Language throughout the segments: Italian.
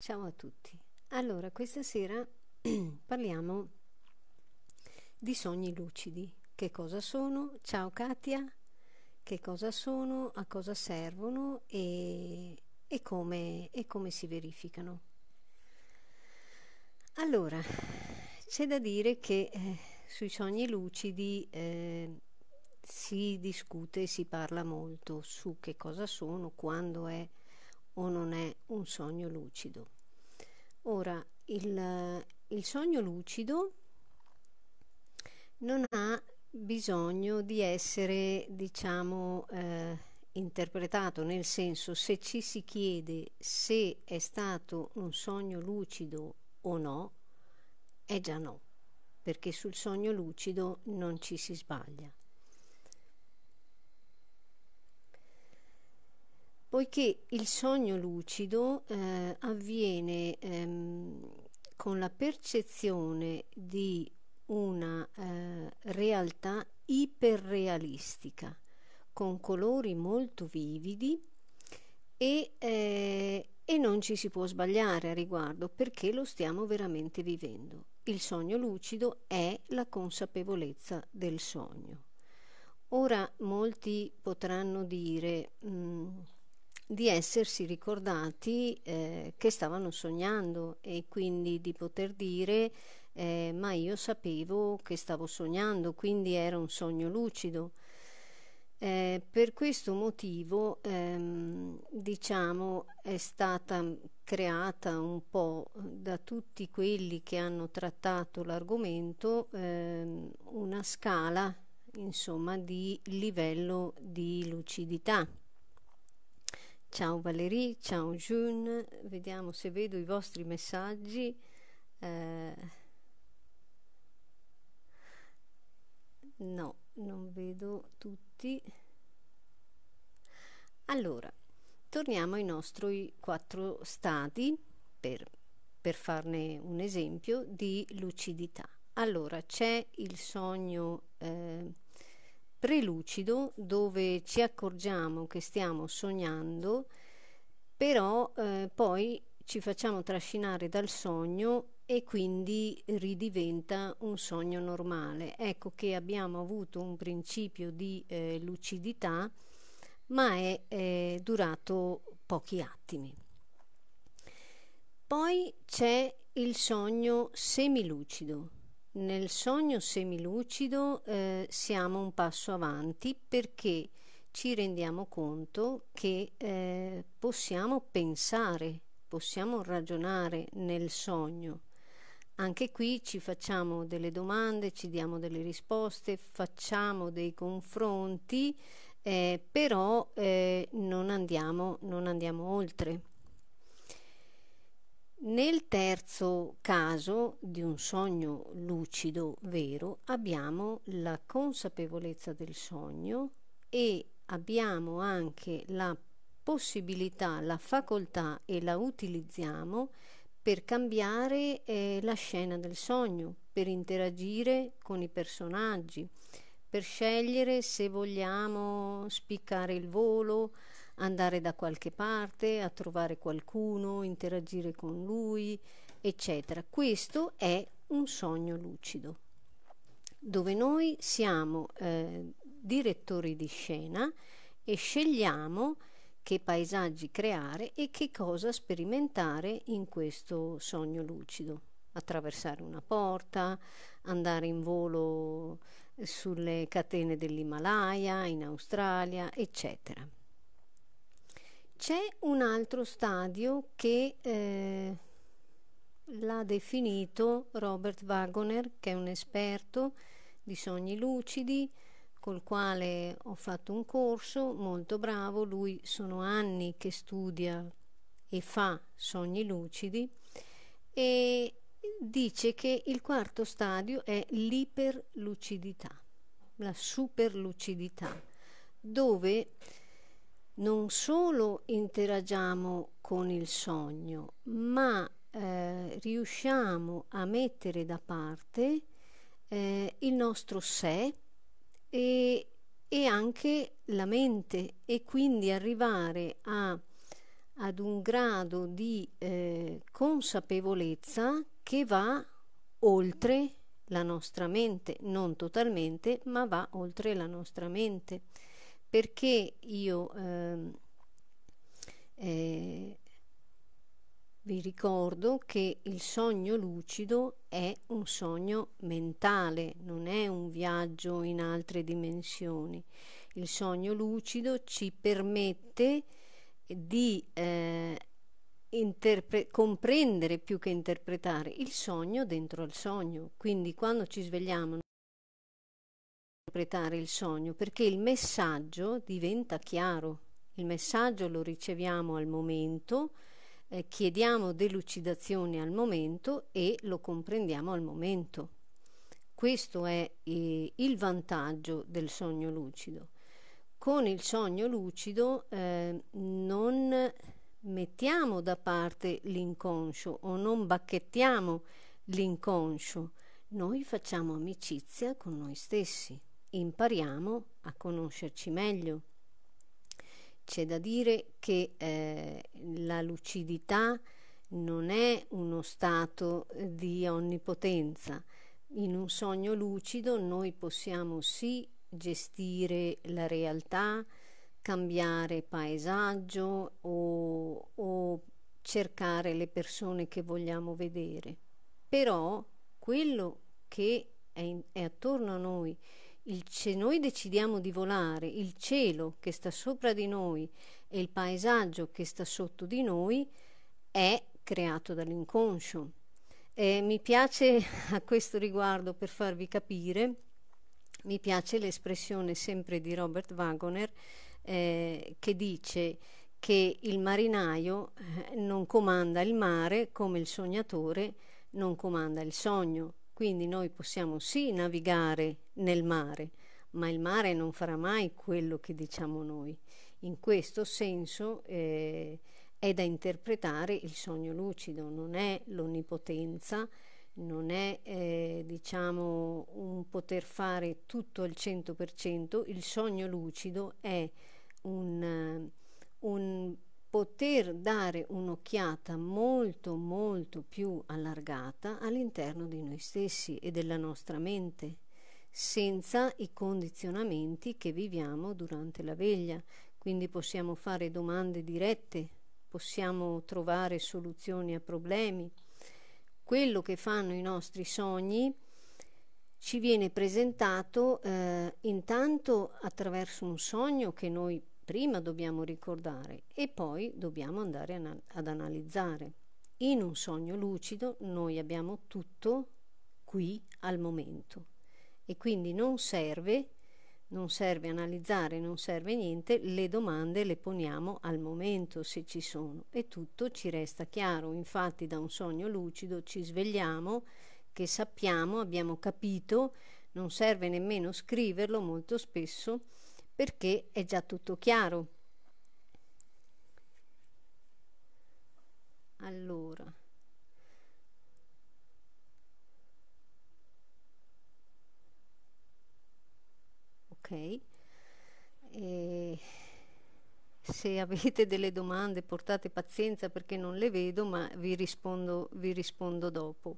Ciao a tutti. Allora, questa sera parliamo di sogni lucidi. Che cosa sono? Ciao Katia. Che cosa sono? A cosa servono? E, e, come, e come si verificano? Allora, c'è da dire che eh, sui sogni lucidi eh, si discute, si parla molto su che cosa sono, quando è o non è un sogno lucido. Ora, il, il sogno lucido non ha bisogno di essere, diciamo, eh, interpretato, nel senso se ci si chiede se è stato un sogno lucido o no, è già no, perché sul sogno lucido non ci si sbaglia. poiché il sogno lucido eh, avviene ehm, con la percezione di una eh, realtà iperrealistica, con colori molto vividi e, eh, e non ci si può sbagliare a riguardo perché lo stiamo veramente vivendo. Il sogno lucido è la consapevolezza del sogno. Ora molti potranno dire... Mh, mm, di essersi ricordati eh, che stavano sognando e quindi di poter dire eh, ma io sapevo che stavo sognando, quindi era un sogno lucido. Eh, per questo motivo ehm, diciamo è stata creata un po' da tutti quelli che hanno trattato l'argomento ehm, una scala insomma di livello di lucidità. Ciao Valerie, ciao June, vediamo se vedo i vostri messaggi. Eh, no, non vedo tutti. Allora, torniamo ai nostri quattro stati per, per farne un esempio di lucidità. Allora, c'è il sogno. Eh, prelucido dove ci accorgiamo che stiamo sognando, però eh, poi ci facciamo trascinare dal sogno e quindi ridiventa un sogno normale. Ecco che abbiamo avuto un principio di eh, lucidità, ma è eh, durato pochi attimi. Poi c'è il sogno semilucido nel sogno semilucido eh, siamo un passo avanti perché ci rendiamo conto che eh, possiamo pensare, possiamo ragionare nel sogno. Anche qui ci facciamo delle domande, ci diamo delle risposte, facciamo dei confronti, eh, però eh, non andiamo, non andiamo oltre. Nel terzo caso di un sogno lucido vero abbiamo la consapevolezza del sogno e abbiamo anche la possibilità, la facoltà e la utilizziamo per cambiare eh, la scena del sogno, per interagire con i personaggi, per scegliere se vogliamo spiccare il volo, andare da qualche parte, a trovare qualcuno, interagire con lui, eccetera. Questo è un sogno lucido, dove noi siamo eh, direttori di scena e scegliamo che paesaggi creare e che cosa sperimentare in questo sogno lucido. Attraversare una porta, andare in volo eh, sulle catene dell'Himalaya, in Australia, eccetera. C'è un altro stadio che eh, l'ha definito Robert Wagoner, che è un esperto di sogni lucidi, col quale ho fatto un corso, molto bravo, lui sono anni che studia e fa sogni lucidi e dice che il quarto stadio è l'iperlucidità, la superlucidità, dove non solo interagiamo con il sogno, ma eh, riusciamo a mettere da parte eh, il nostro sé e, e, anche la mente e quindi arrivare a, ad un grado di eh, consapevolezza che va oltre la nostra mente, non totalmente, ma va oltre la nostra mente perché io eh, eh, vi ricordo che il sogno lucido è un sogno mentale, non è un viaggio in altre dimensioni. Il sogno lucido ci permette di eh, Interpre- comprendere più che interpretare il sogno dentro al sogno. Quindi quando ci svegliamo interpretare il sogno perché il messaggio diventa chiaro, il messaggio lo riceviamo al momento, eh, chiediamo delucidazioni al momento e lo comprendiamo al momento. Questo è eh, il vantaggio del sogno lucido. Con il sogno lucido eh, non mettiamo da parte l'inconscio o non bacchettiamo l'inconscio, noi facciamo amicizia con noi stessi impariamo a conoscerci meglio. C'è da dire che eh, la lucidità non è uno stato di onnipotenza. In un sogno lucido noi possiamo sì gestire la realtà, cambiare paesaggio o, o cercare le persone che vogliamo vedere. Però quello che è, in, è attorno a noi il, se noi decidiamo di volare, il cielo che sta sopra di noi e il paesaggio che sta sotto di noi è creato dall'inconscio. Eh, mi piace a questo riguardo, per farvi capire, mi piace l'espressione sempre di Robert Wagoner eh, che dice che il marinaio eh, non comanda il mare come il sognatore non comanda il sogno. Quindi noi possiamo sì navigare nel mare, ma il mare non farà mai quello che diciamo noi. In questo senso eh, è da interpretare il sogno lucido, non è l'onnipotenza, non è eh, diciamo un poter fare tutto al 100%, il sogno lucido è un, un poter dare un'occhiata molto molto più allargata all'interno di noi stessi e della nostra mente, senza i condizionamenti che viviamo durante la veglia. Quindi possiamo fare domande dirette, possiamo trovare soluzioni a problemi. Quello che fanno i nostri sogni ci viene presentato eh, intanto attraverso un sogno che noi prima dobbiamo ricordare e poi dobbiamo andare ad analizzare. In un sogno lucido noi abbiamo tutto qui al momento e quindi non serve, non serve analizzare, non serve niente, le domande le poniamo al momento se ci sono e tutto ci resta chiaro. Infatti da un sogno lucido ci svegliamo che sappiamo, abbiamo capito, non serve nemmeno scriverlo molto spesso perché è già tutto chiaro. Allora. Ok. E se avete delle domande portate pazienza perché non le vedo, ma vi rispondo, vi rispondo dopo.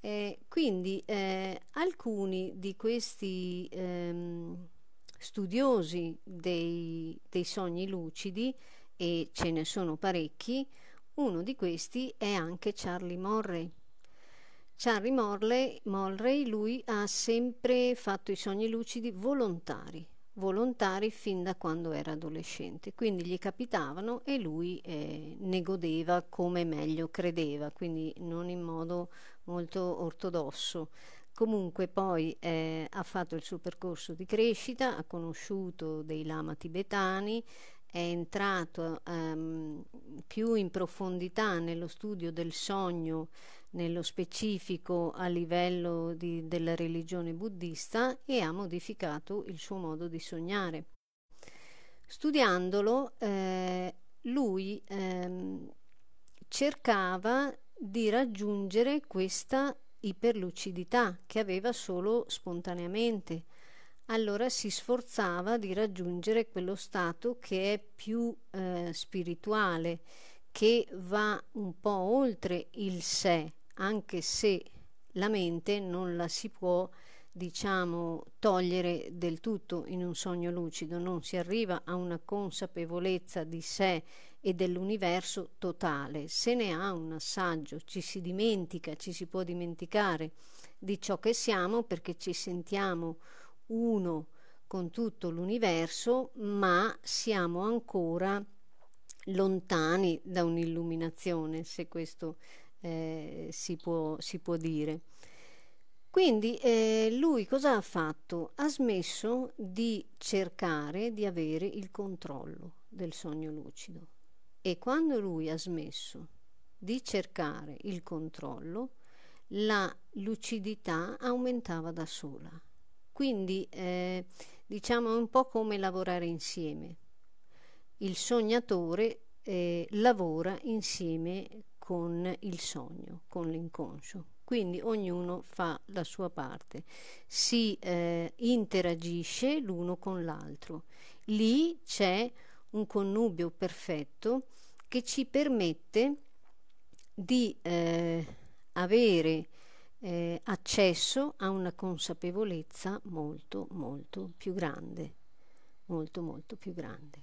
Eh, quindi eh, alcuni di questi ehm, studiosi dei, dei sogni lucidi, e ce ne sono parecchi, uno di questi è anche Charlie Morley. Charlie Morley, Morley, lui ha sempre fatto i sogni lucidi volontari, volontari fin da quando era adolescente, quindi gli capitavano e lui eh, ne godeva come meglio credeva, quindi non in modo molto ortodosso. Comunque poi eh, ha fatto il suo percorso di crescita, ha conosciuto dei lama tibetani, è entrato ehm, più in profondità nello studio del sogno, nello specifico a livello di, della religione buddista e ha modificato il suo modo di sognare. Studiandolo, eh, lui ehm, cercava di raggiungere questa iperlucidità che aveva solo spontaneamente. Allora si sforzava di raggiungere quello stato che è più eh, spirituale, che va un po' oltre il sé, anche se la mente non la si può, diciamo, togliere del tutto in un sogno lucido, non si arriva a una consapevolezza di sé e dell'universo totale. Se ne ha un assaggio, ci si dimentica, ci si può dimenticare di ciò che siamo perché ci sentiamo uno con tutto l'universo, ma siamo ancora lontani da un'illuminazione, se questo eh, si, può, si, può, dire. Quindi eh, lui cosa ha fatto? Ha smesso di cercare di avere il controllo del sogno lucido e quando lui ha smesso di cercare il controllo, la lucidità aumentava da sola. Quindi eh, diciamo è un po' come lavorare insieme. Il sognatore eh, lavora insieme con il sogno, con l'inconscio. Quindi ognuno fa la sua parte, si eh, interagisce l'uno con l'altro. Lì c'è un connubio perfetto che ci permette di eh, avere eh, accesso a una consapevolezza molto molto più grande molto molto più grande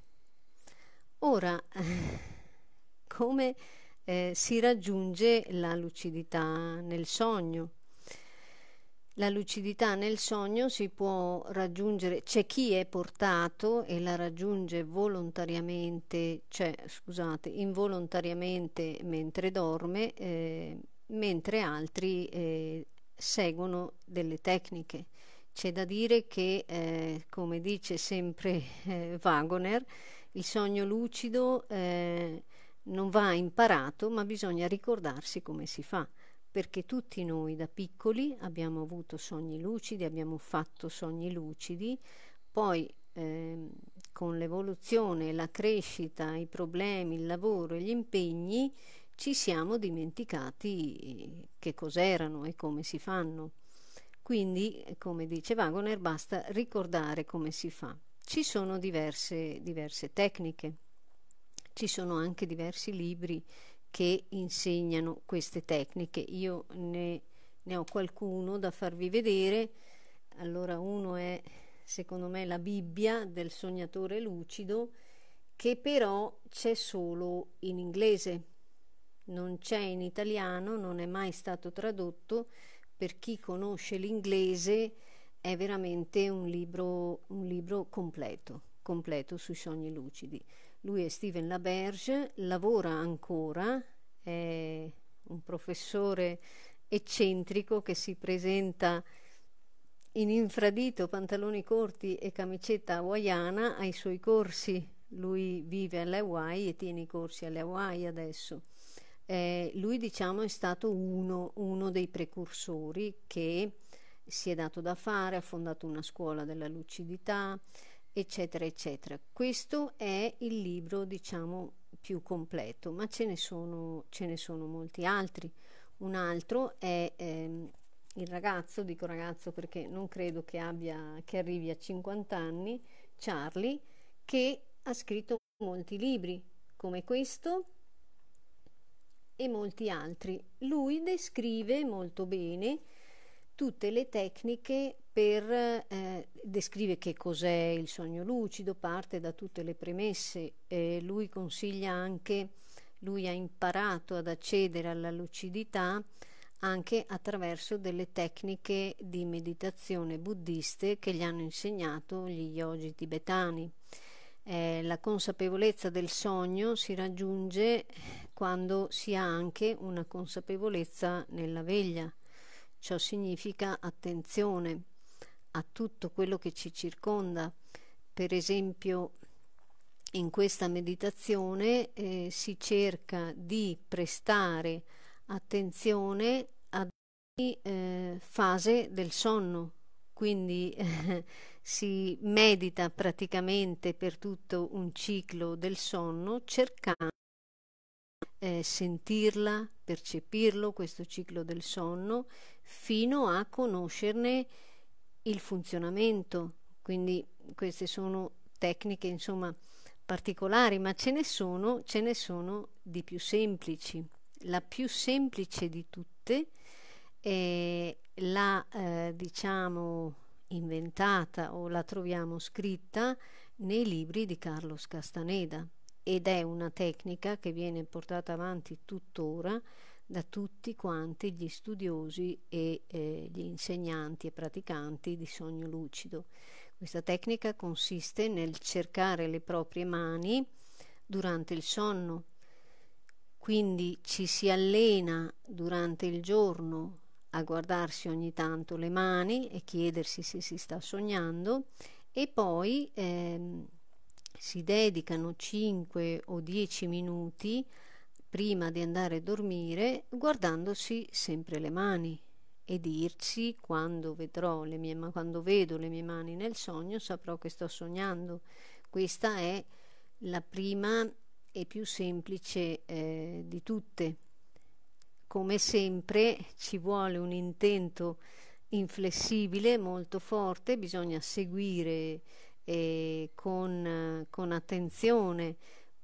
ora come eh, si raggiunge la lucidità nel sogno la lucidità nel sogno si può raggiungere, c'è chi è portato e la raggiunge volontariamente, cioè scusate, involontariamente mentre dorme, eh, mentre altri eh, seguono delle tecniche. C'è da dire che, eh, come dice sempre eh, Wagner, il sogno lucido eh, non va imparato, ma bisogna ricordarsi come si fa perché tutti noi da piccoli abbiamo avuto sogni lucidi, abbiamo fatto sogni lucidi, poi eh, con l'evoluzione, la crescita, i problemi, il lavoro e gli impegni ci siamo dimenticati che cos'erano e come si fanno. Quindi, come dice Wagner, basta ricordare come si fa. Ci sono diverse, diverse tecniche, ci sono anche diversi libri che insegnano queste tecniche. Io ne, ne, ho qualcuno da farvi vedere. Allora, uno è secondo me la Bibbia del sognatore lucido, che però c'è solo in inglese, non c'è in italiano, non è mai stato tradotto. Per chi conosce l'inglese è veramente un libro, un libro completo, completo sui sogni lucidi. Lui è Steven Laberge, lavora ancora, è un professore eccentrico che si presenta in infradito, pantaloni corti e camicetta hawaiana ai suoi corsi. Lui vive alle Hawaii e tiene i corsi alle Hawaii adesso. Eh, lui diciamo è stato uno, uno, dei precursori che si è dato da fare, ha fondato una scuola della lucidità, eccetera, eccetera. Questo è il libro, diciamo, più completo, ma ce ne sono, ce ne sono molti altri. Un altro è ehm, il ragazzo, dico ragazzo perché non credo che, abbia, che arrivi a 50 anni, Charlie, che ha scritto molti libri come questo e molti altri. Lui descrive molto bene tutte le tecniche per eh, descrive che cos'è il sogno lucido, parte da tutte le premesse, eh, lui consiglia anche, lui ha imparato ad accedere alla lucidità anche attraverso delle tecniche di meditazione buddiste che gli hanno insegnato gli yogi tibetani. Eh, la consapevolezza del sogno si raggiunge quando si ha anche una consapevolezza nella veglia. Ciò significa attenzione a tutto quello che ci circonda. Per esempio, in questa meditazione eh, si cerca di prestare attenzione ad ogni eh, fase del sonno, quindi eh, si medita praticamente per tutto un ciclo del sonno cercando di eh, sentirla, percepirlo questo ciclo del sonno fino a conoscerne il funzionamento. Quindi queste sono tecniche, insomma, particolari, ma ce ne sono, ce ne sono di più semplici. La più semplice di tutte è la, eh, diciamo, inventata o la troviamo scritta nei libri di Carlos Castaneda ed è una tecnica che viene portata avanti tuttora da tutti quanti gli studiosi e eh, gli insegnanti e praticanti di sogno lucido. Questa tecnica consiste nel cercare le proprie mani durante il sonno, quindi ci si allena durante il giorno a guardarsi ogni tanto le mani e chiedersi se si sta sognando e poi ehm, si dedicano 5 o 10 minuti a prima di andare a dormire guardandosi sempre le mani e dirci quando vedrò le mie mani, quando vedo le mie mani nel sogno saprò che sto sognando. Questa è la prima e più semplice eh, di tutte. Come sempre ci vuole un intento inflessibile, molto forte, bisogna seguire eh, con, eh, con attenzione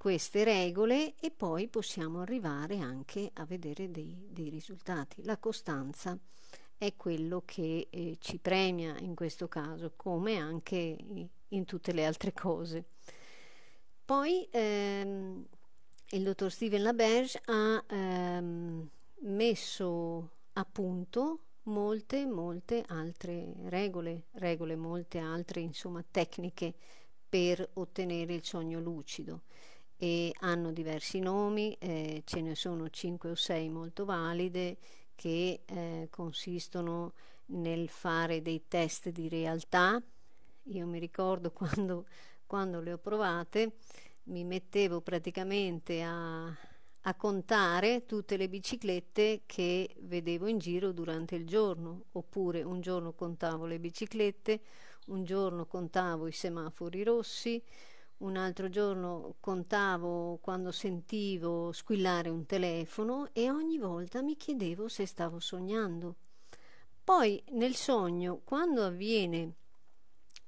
queste regole e poi possiamo arrivare anche a vedere dei, dei risultati. La costanza è quello che eh, ci premia in questo caso, come anche in tutte le altre cose. Poi ehm, il dottor Steven Laberge ha ehm, messo a punto molte, molte altre regole, regole, molte altre insomma tecniche per ottenere il sogno lucido e hanno diversi nomi, eh, ce ne sono 5 o 6 molto valide che eh, consistono nel fare dei test di realtà. Io mi ricordo quando, quando le ho provate, mi mettevo praticamente a, a contare tutte le biciclette che vedevo in giro durante il giorno, oppure un giorno contavo le biciclette, un giorno contavo i semafori rossi, un altro giorno contavo quando sentivo squillare un telefono e ogni volta mi chiedevo se stavo sognando. Poi nel sogno, quando avviene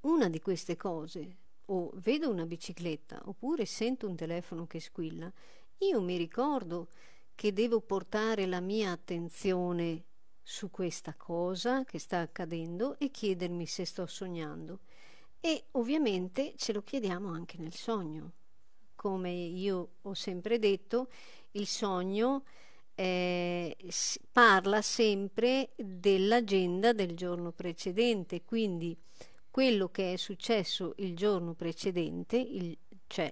una di queste cose, o vedo una bicicletta, oppure sento un telefono che squilla, io mi ricordo che devo portare la mia attenzione su questa cosa che sta accadendo e chiedermi se sto sognando e ovviamente ce lo chiediamo anche nel sogno. Come io ho sempre detto, il sogno eh, parla sempre dell'agenda del giorno precedente, quindi quello che è successo il giorno precedente, il, cioè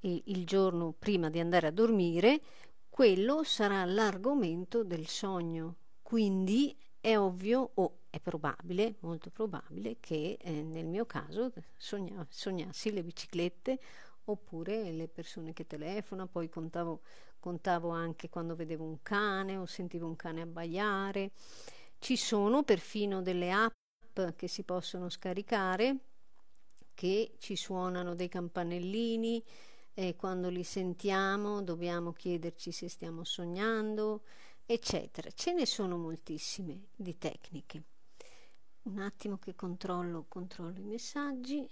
il giorno prima di andare a dormire, quello sarà l'argomento del sogno. Quindi è ovvio o è probabile, molto probabile, che eh, nel mio caso sogna, sognassi le biciclette oppure le persone che telefonano, poi contavo, contavo anche quando vedevo un cane o sentivo un cane abbaiare. Ci sono perfino delle app che si possono scaricare che ci suonano dei campanellini e eh, quando li sentiamo dobbiamo chiederci se stiamo sognando eccetera. Ce ne sono moltissime di tecniche. Un attimo che controllo, controllo i messaggi.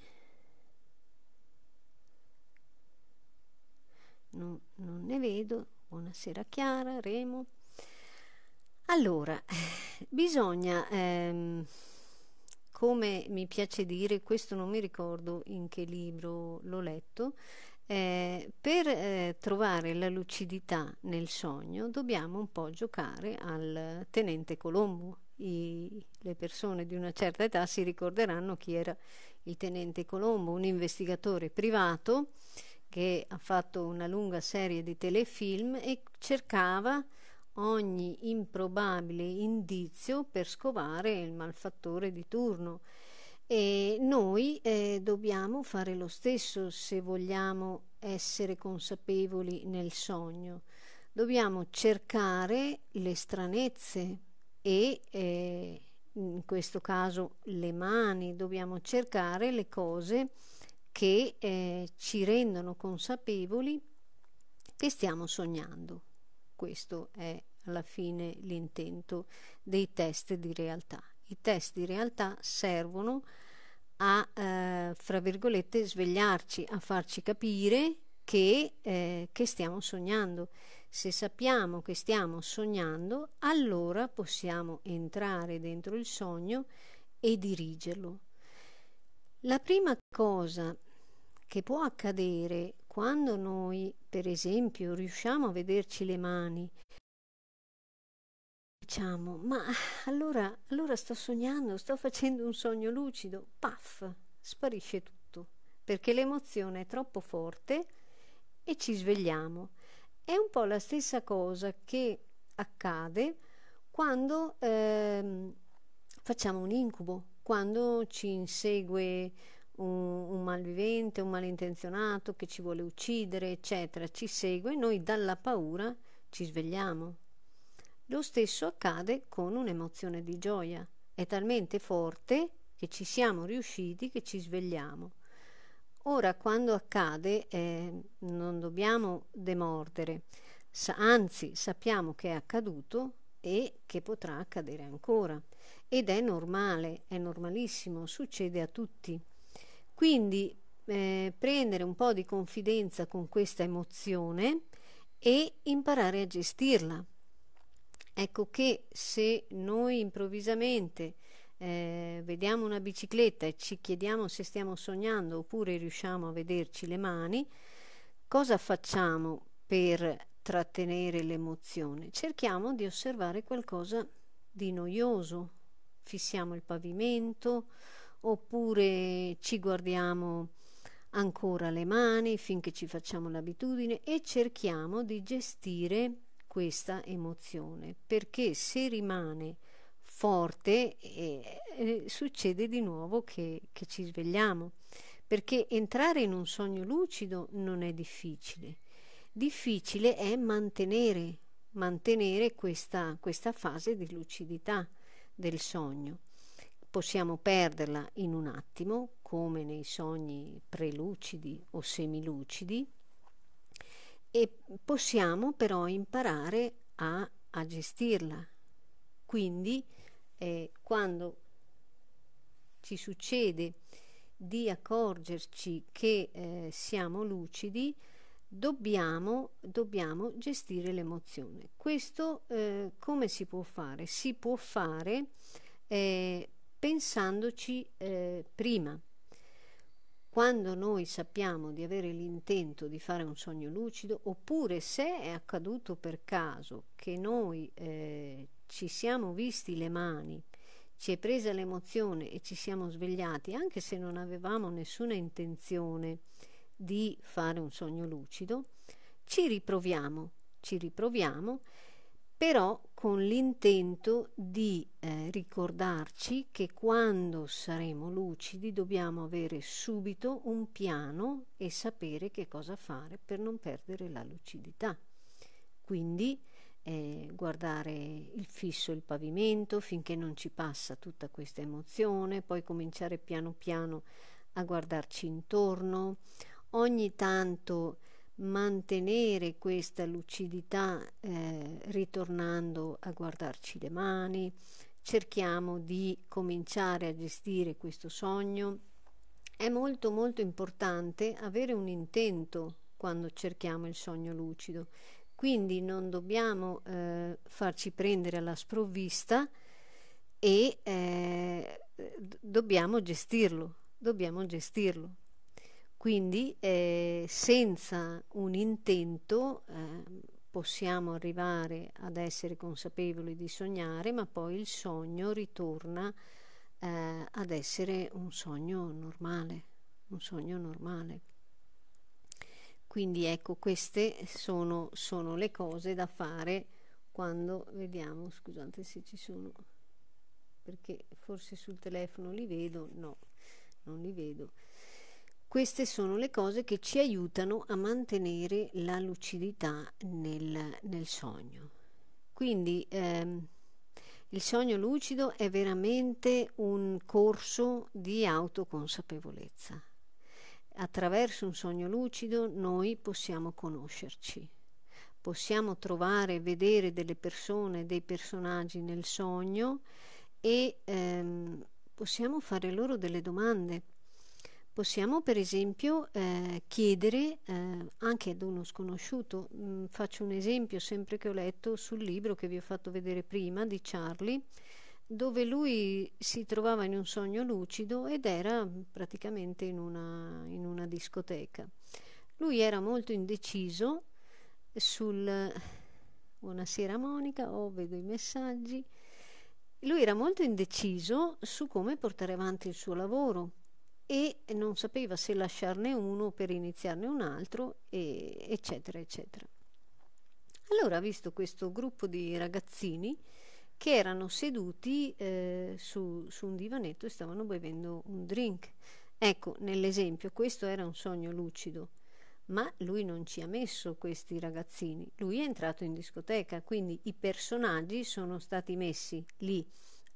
Non, non ne vedo. Buonasera Chiara, Remo. Allora, bisogna, ehm, come mi piace dire, questo non mi ricordo in che libro l'ho letto, eh, per eh, trovare la lucidità nel sogno dobbiamo un po' giocare al tenente Colombo. I, le persone di una certa età si ricorderanno chi era il tenente Colombo, un investigatore privato che ha fatto una lunga serie di telefilm e cercava ogni improbabile indizio per scovare il malfattore di turno. E noi eh, dobbiamo fare lo stesso se vogliamo essere consapevoli nel sogno. Dobbiamo cercare le stranezze e eh, in questo caso le mani, dobbiamo cercare le cose che eh, ci rendono consapevoli che stiamo sognando. Questo è alla fine l'intento dei test di realtà. I test di realtà servono a, eh, fra virgolette, svegliarci, a farci capire che, eh, che stiamo sognando. Se sappiamo che stiamo sognando, allora possiamo entrare dentro il sogno e dirigerlo. La prima cosa che può accadere quando noi, per esempio, riusciamo a vederci le mani Diciamo, ma allora, allora sto sognando, sto facendo un sogno lucido, paf, sparisce tutto, perché l'emozione è troppo forte e ci svegliamo. È un po' la stessa cosa che accade quando ehm, facciamo un incubo, quando ci insegue un, un, malvivente, un malintenzionato che ci vuole uccidere, eccetera, ci segue, noi dalla paura ci svegliamo. Lo stesso accade con un'emozione di gioia. È talmente forte che ci siamo riusciti, che ci svegliamo. Ora, quando accade, eh, non dobbiamo demordere, Sa- anzi sappiamo che è accaduto e che potrà accadere ancora. Ed è normale, è normalissimo, succede a tutti. Quindi eh, prendere un po' di confidenza con questa emozione e imparare a gestirla Ecco che se noi improvvisamente eh, vediamo una bicicletta e ci chiediamo se stiamo sognando oppure riusciamo a vederci le mani, cosa facciamo per trattenere l'emozione? Cerchiamo di osservare qualcosa di noioso, fissiamo il pavimento oppure ci guardiamo ancora le mani finché ci facciamo l'abitudine e cerchiamo di gestire questa emozione, perché se rimane forte eh, eh, succede di nuovo che, che ci svegliamo, perché entrare in un sogno lucido non è difficile, difficile è mantenere, mantenere questa, questa fase di lucidità del sogno. Possiamo perderla in un attimo, come nei sogni prelucidi o semilucidi, e possiamo però imparare a, a gestirla. Quindi eh, quando ci succede di accorgerci che eh, siamo lucidi, dobbiamo, dobbiamo gestire l'emozione. Questo eh, come si può fare? Si può fare eh, pensandoci eh, prima quando noi sappiamo di avere l'intento di fare un sogno lucido, oppure se è accaduto per caso che noi eh, ci siamo visti le mani, ci è presa l'emozione e ci siamo svegliati, anche se non avevamo nessuna intenzione di fare un sogno lucido, ci riproviamo, ci riproviamo però con l'intento di eh, ricordarci che quando saremo lucidi dobbiamo avere subito un piano e sapere che cosa fare per non perdere la lucidità. Quindi eh, guardare il fisso, il pavimento finché non ci passa tutta questa emozione, poi cominciare piano piano a guardarci intorno, ogni tanto mantenere questa lucidità eh, ritornando a guardarci le mani, cerchiamo di cominciare a gestire questo sogno. È molto molto importante avere un intento quando cerchiamo il sogno lucido, quindi non dobbiamo eh, farci prendere alla sprovvista e eh, dobbiamo gestirlo, dobbiamo gestirlo. Quindi eh, senza un intento eh, possiamo arrivare ad essere consapevoli di sognare, ma poi il sogno ritorna eh, ad essere un sogno normale, un sogno normale. Quindi ecco, queste sono, sono le cose da fare quando vediamo, scusate se ci sono, perché forse sul telefono li vedo, no, non li vedo. Queste sono le cose che ci aiutano a mantenere la lucidità nel, nel sogno. Quindi ehm, il sogno lucido è veramente un corso di autoconsapevolezza. Attraverso un sogno lucido noi possiamo conoscerci, possiamo trovare e vedere delle persone, dei personaggi nel sogno e ehm, possiamo fare loro delle domande Possiamo per esempio eh, chiedere eh, anche ad uno sconosciuto, mm, faccio un esempio sempre che ho letto sul libro che vi ho fatto vedere prima di Charlie, dove lui si trovava in un sogno lucido ed era praticamente in una, in una discoteca. Lui era molto indeciso sul... Buonasera Monica, oh, vedo i messaggi. Lui era molto indeciso su come portare avanti il suo lavoro e non sapeva se lasciarne uno per iniziarne un altro, e, eccetera, eccetera. Allora ha visto questo gruppo di ragazzini che erano seduti eh, su, su un divanetto e stavano bevendo un drink. Ecco, nell'esempio, questo era un sogno lucido, ma lui non ci ha messo questi ragazzini, lui è entrato in discoteca, quindi i personaggi sono stati messi lì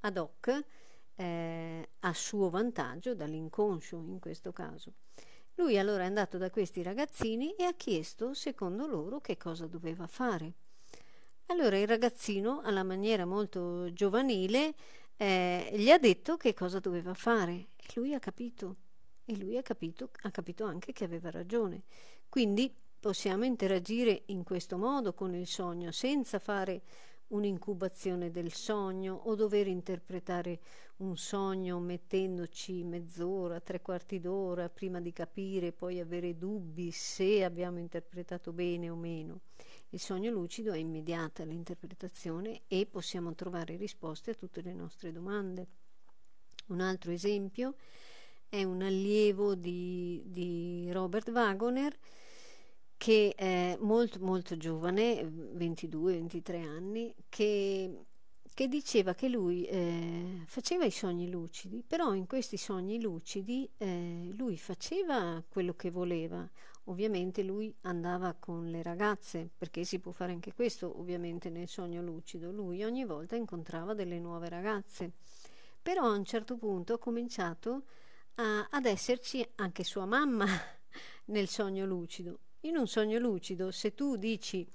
ad hoc eh, a suo vantaggio, dall'inconscio in questo caso. Lui allora è andato da questi ragazzini e ha chiesto, secondo loro, che cosa doveva fare. Allora il ragazzino, alla maniera molto giovanile, eh, gli ha detto che cosa doveva fare e lui ha capito. E lui ha capito, ha capito anche che aveva ragione. Quindi possiamo interagire in questo modo con il sogno, senza fare un'incubazione del sogno o dover interpretare un sogno mettendoci mezz'ora, tre quarti d'ora prima di capire, poi avere dubbi se abbiamo interpretato bene o meno. Il sogno lucido è immediata l'interpretazione e possiamo trovare risposte a tutte le nostre domande. Un altro esempio è un allievo di, di Robert Wagoner che è molto molto giovane, 22-23 anni, che, che, diceva che lui eh, faceva i sogni lucidi, però in questi sogni lucidi eh, lui faceva quello che voleva. Ovviamente lui andava con le ragazze, perché si può fare anche questo ovviamente nel sogno lucido, lui ogni volta incontrava delle nuove ragazze. Però a un certo punto ha cominciato a, ad esserci anche sua mamma nel sogno lucido in un sogno lucido, se tu dici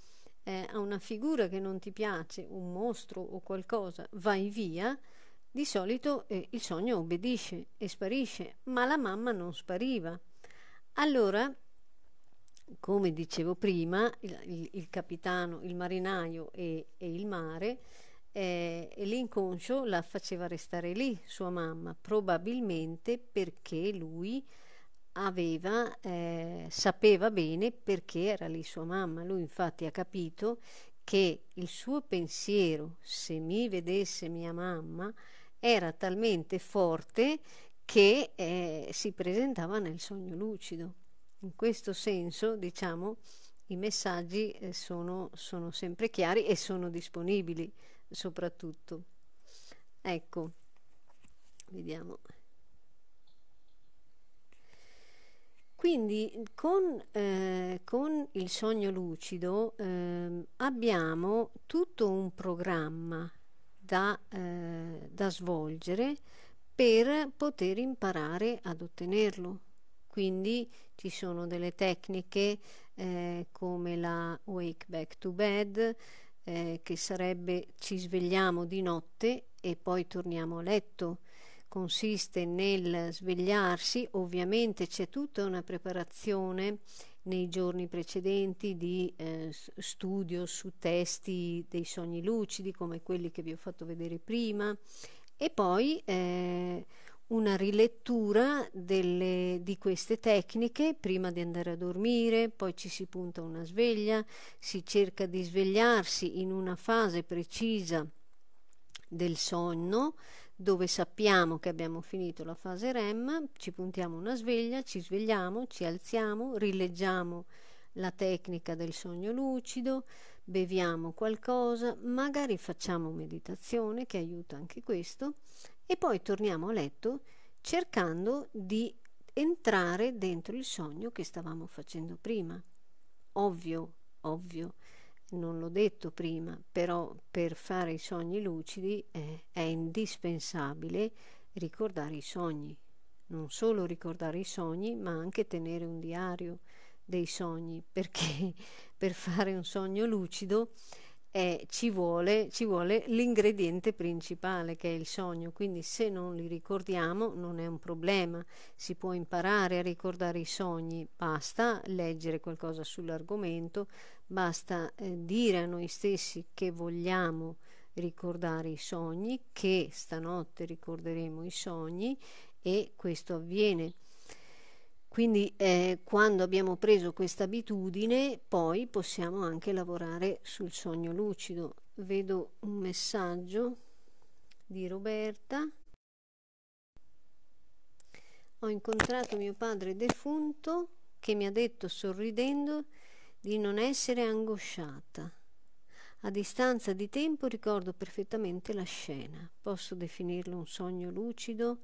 eh, a una figura che non ti piace, un mostro o qualcosa, vai via, di solito eh, il sogno obbedisce e sparisce, ma la mamma non spariva. Allora, come dicevo prima, il, il, il capitano, il marinaio e, e il mare eh, e l'inconscio la faceva restare lì, sua mamma, probabilmente perché lui aveva, eh, sapeva bene perché era lì sua mamma, lui infatti ha capito che il suo pensiero, se mi vedesse mia mamma, era talmente forte che eh, si presentava nel sogno lucido. In questo senso, diciamo, i messaggi eh, sono, sono sempre chiari e sono disponibili soprattutto. Ecco, vediamo. Quindi con, eh, con il sogno lucido eh, abbiamo tutto un programma da, eh, da svolgere per poter imparare ad ottenerlo. Quindi ci sono delle tecniche eh, come la wake back to bed, eh, che sarebbe ci svegliamo di notte e poi torniamo a letto consiste nel svegliarsi, ovviamente c'è tutta una preparazione nei giorni precedenti di eh, studio su testi dei sogni lucidi come quelli che vi ho fatto vedere prima e poi eh, una rilettura delle, di queste tecniche prima di andare a dormire, poi ci si punta una sveglia, si cerca di svegliarsi in una fase precisa del sonno dove sappiamo che abbiamo finito la fase REM, ci puntiamo una sveglia, ci svegliamo, ci alziamo, rileggiamo la tecnica del sogno lucido, beviamo qualcosa, magari facciamo meditazione che aiuta anche questo e poi torniamo a letto cercando di entrare dentro il sogno che stavamo facendo prima. Ovvio, ovvio non l'ho detto prima, però per fare i sogni lucidi eh, è indispensabile ricordare i sogni, non solo ricordare i sogni, ma anche tenere un diario dei sogni, perché per fare un sogno lucido eh, ci, vuole, ci vuole l'ingrediente principale che è il sogno, quindi se non li ricordiamo non è un problema, si può imparare a ricordare i sogni, basta leggere qualcosa sull'argomento, Basta eh, dire a noi stessi che vogliamo ricordare i sogni, che stanotte ricorderemo i sogni e questo avviene. Quindi eh, quando abbiamo preso questa abitudine poi possiamo anche lavorare sul sogno lucido. Vedo un messaggio di Roberta. Ho incontrato mio padre defunto che mi ha detto sorridendo di non essere angosciata. A distanza di tempo ricordo perfettamente la scena. Posso definirlo un sogno lucido?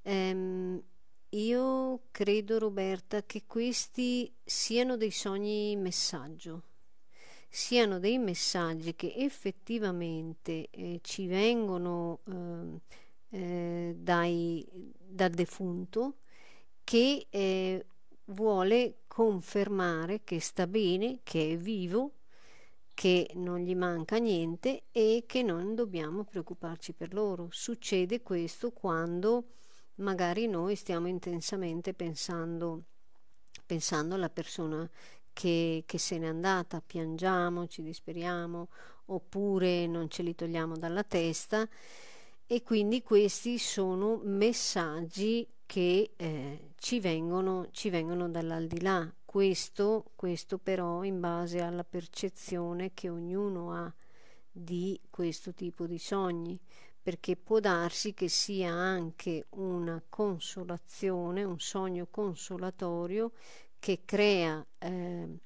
Ehm, io credo, Roberta, che questi siano dei sogni messaggio, siano dei messaggi che effettivamente eh, ci vengono ehm, eh, dai, dal defunto che eh, vuole confermare che sta bene, che è vivo, che non gli manca niente e che non dobbiamo preoccuparci per loro. Succede questo quando magari noi stiamo intensamente pensando, pensando alla persona che, che, se n'è andata, piangiamo, ci disperiamo oppure non ce li togliamo dalla testa e quindi questi sono messaggi che eh, ci, vengono, ci vengono dall'aldilà. Questo, questo però in base alla percezione che ognuno ha di questo tipo di sogni, perché può darsi che sia anche una consolazione, un sogno consolatorio che crea eh,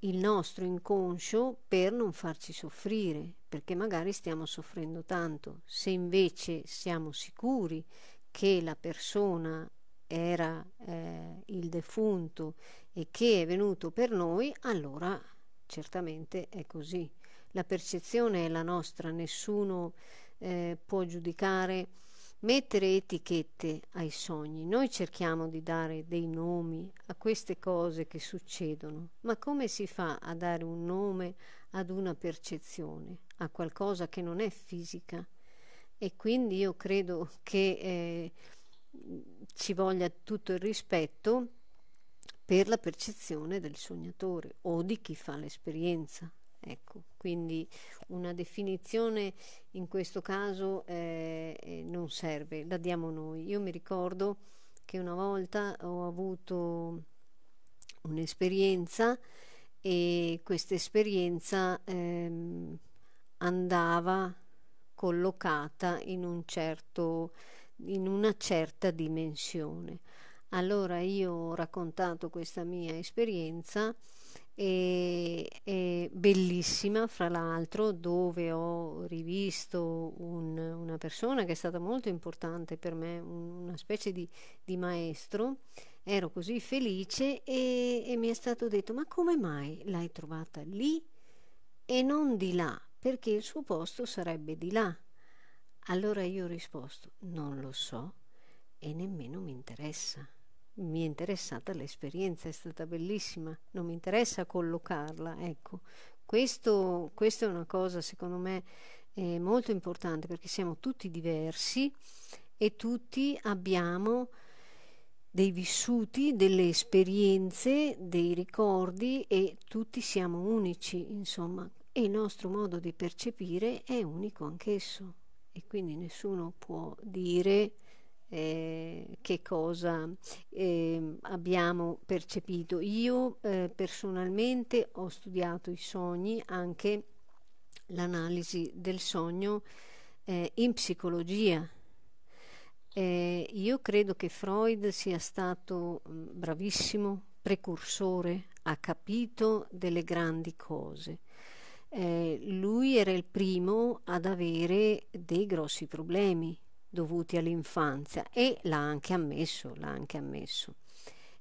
il nostro inconscio per non farci soffrire, perché magari stiamo soffrendo tanto. Se invece siamo sicuri che la persona era eh, il defunto e che è venuto per noi, allora certamente è così. La percezione è la nostra, nessuno eh, può giudicare, mettere etichette ai sogni. Noi cerchiamo di dare dei nomi a queste cose che succedono, ma come si fa a dare un nome ad una percezione, a qualcosa che non è fisica? e quindi io credo che eh, ci voglia tutto il rispetto per la percezione del sognatore o di chi fa l'esperienza. Ecco, quindi una definizione in questo caso eh, eh non serve, la diamo noi. Io mi ricordo che una volta ho avuto un'esperienza e questa esperienza ehm, andava collocata in, un certo, in una certa dimensione. Allora io ho raccontato questa mia esperienza e, e bellissima, fra l'altro, dove ho rivisto un, una persona che è stata molto importante per me, una specie di, di maestro. Ero così felice e, e mi è stato detto: Ma come mai l'hai trovata lì e non di là? perché il suo posto sarebbe di là. Allora io ho risposto non lo so e nemmeno mi interessa. Mi è interessata l'esperienza, è stata bellissima, non mi interessa collocarla, ecco. Questo, questa è una cosa secondo me eh, molto importante perché siamo tutti diversi e tutti abbiamo dei vissuti, delle esperienze, dei ricordi e tutti siamo unici, insomma, e il nostro modo di percepire è unico anch'esso e quindi nessuno può dire eh, che cosa eh, abbiamo percepito. Io eh, personalmente ho studiato i sogni, anche l'analisi del sogno eh, in psicologia. Eh, io credo che Freud sia stato mm, bravissimo precursore, ha capito delle grandi cose eh, lui era il primo ad avere dei grossi problemi dovuti all'infanzia e l'ha anche ammesso, l'ha anche ammesso.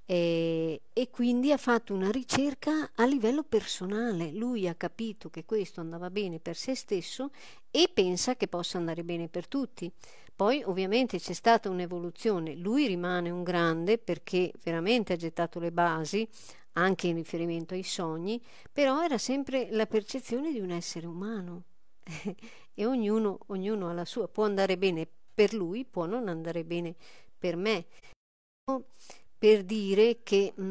E, eh, e, quindi ha fatto una ricerca a livello personale. Lui ha capito che questo andava bene per se stesso e pensa che possa andare bene per tutti. Poi ovviamente c'è stata un'evoluzione, lui rimane un grande perché veramente ha gettato le basi, anche in riferimento ai sogni, però era sempre la percezione di un essere umano e ognuno, ognuno ha la sua, può andare bene per lui, può non andare bene per me, per dire che mh,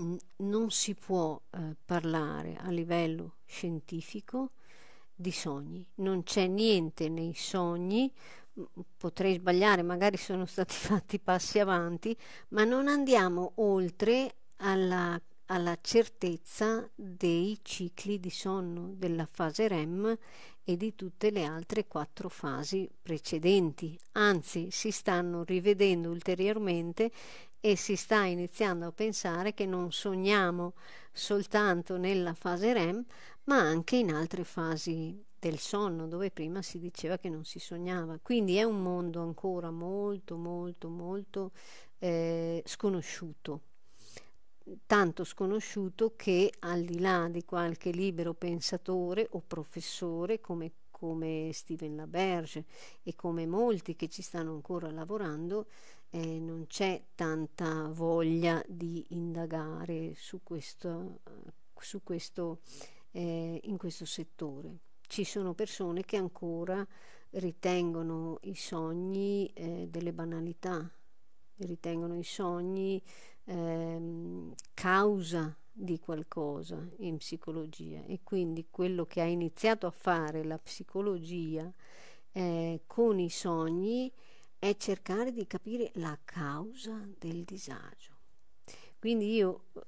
mm, non si può eh, parlare a livello scientifico di sogni, non c'è niente nei sogni, potrei sbagliare, magari sono stati fatti passi avanti, ma non andiamo oltre alla, alla certezza dei cicli di sonno della fase REM e di tutte le altre quattro fasi precedenti. Anzi, si stanno rivedendo ulteriormente e si sta iniziando a pensare che non sogniamo soltanto nella fase REM, ma anche in altre fasi del sonno, dove prima si diceva che non si sognava. Quindi è un mondo ancora molto, molto, molto eh, sconosciuto tanto sconosciuto che al di là di qualche libero pensatore o professore come, come Steven Laberge e come molti che ci stanno ancora lavorando, eh, non c'è tanta voglia di indagare su questo, eh, su questo eh, in questo settore. Ci sono persone che ancora ritengono i sogni eh, delle banalità, ritengono i sogni ehm, causa di qualcosa in psicologia e quindi quello che ha iniziato a fare la psicologia eh, con i sogni è cercare di capire la causa del disagio. Quindi io eh,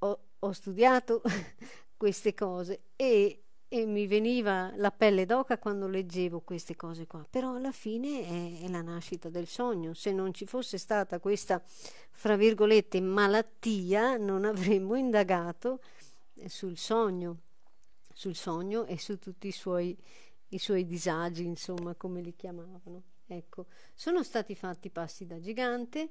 ho, ho studiato queste cose e e mi veniva la pelle d'oca quando leggevo queste cose qua, però alla fine è, è, la nascita del sogno, se non ci fosse stata questa, fra virgolette, malattia, non avremmo indagato eh, sul sogno, sul sogno e su tutti i suoi, i suoi disagi, insomma, come li chiamavano. Ecco, sono stati fatti passi da gigante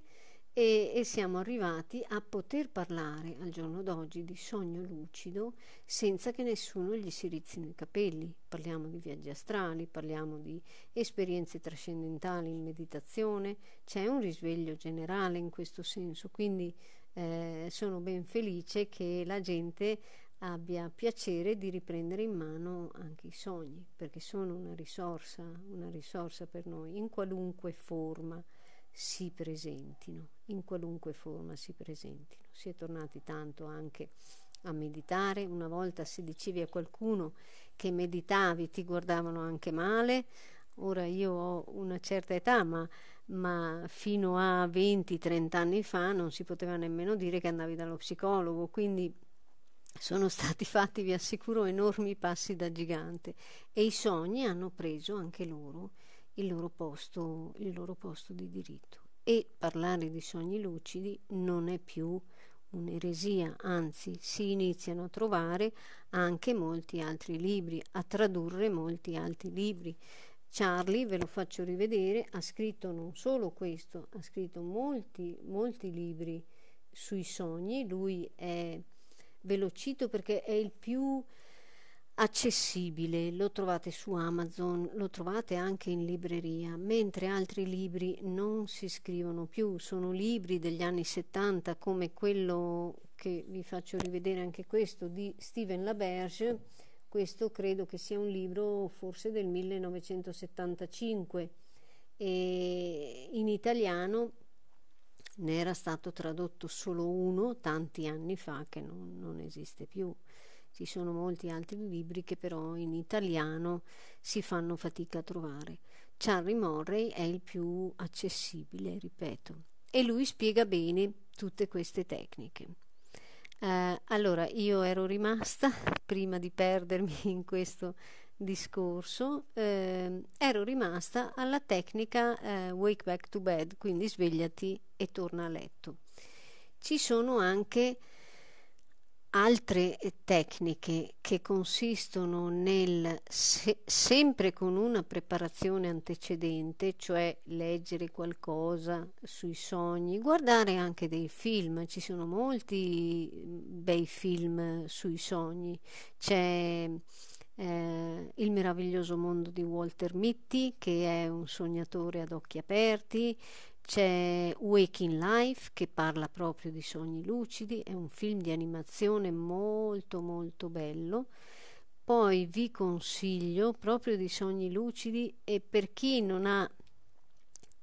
e, e siamo arrivati a poter parlare al giorno d'oggi di sogno lucido senza che nessuno gli si rizzino i capelli. Parliamo di viaggi astrali, parliamo di esperienze trascendentali in meditazione, c'è un risveglio generale in questo senso, quindi eh, sono ben felice che la gente abbia piacere di riprendere in mano anche i sogni, perché sono una risorsa, una risorsa per noi in qualunque forma si presentino in qualunque forma si presentino. Si è tornati tanto anche a meditare, una volta se dicevi a qualcuno che meditavi ti guardavano anche male, ora io ho una certa età, ma, ma fino a 20-30 anni fa non si poteva nemmeno dire che andavi dallo psicologo, quindi sono stati fatti, vi assicuro, enormi passi da gigante e i sogni hanno preso anche loro il loro posto, il loro posto di diritto e parlare di sogni lucidi non è più un'eresia, anzi si iniziano a trovare anche molti altri libri, a tradurre molti altri libri. Charlie, ve lo faccio rivedere, ha scritto non solo questo, ha scritto molti, molti libri sui sogni, lui è, ve lo cito perché è il più accessibile, lo trovate su Amazon, lo trovate anche in libreria, mentre altri libri non si scrivono più, sono libri degli anni 70 come quello che vi faccio rivedere anche questo di Steven Laberge, questo credo che sia un libro forse del 1975 e in italiano ne era stato tradotto solo uno tanti anni fa che non, non esiste più. Ci sono molti altri libri che però in italiano si fanno fatica a trovare. Charlie Murray è il più accessibile, ripeto, e lui spiega bene tutte queste tecniche. Eh, allora, io ero rimasta, prima di perdermi in questo discorso, eh, ero rimasta alla tecnica eh, wake back to bed, quindi svegliati e torna a letto. Ci sono anche altre eh, tecniche che consistono nel se, sempre con una preparazione antecedente, cioè leggere qualcosa sui sogni, guardare anche dei film, ci sono molti bei film sui sogni, c'è eh, Il meraviglioso mondo di Walter Mitty che è un sognatore ad occhi aperti, c'è Waking Life che parla proprio di sogni lucidi, è un film di animazione molto molto bello. Poi vi consiglio proprio di sogni lucidi e per chi non ha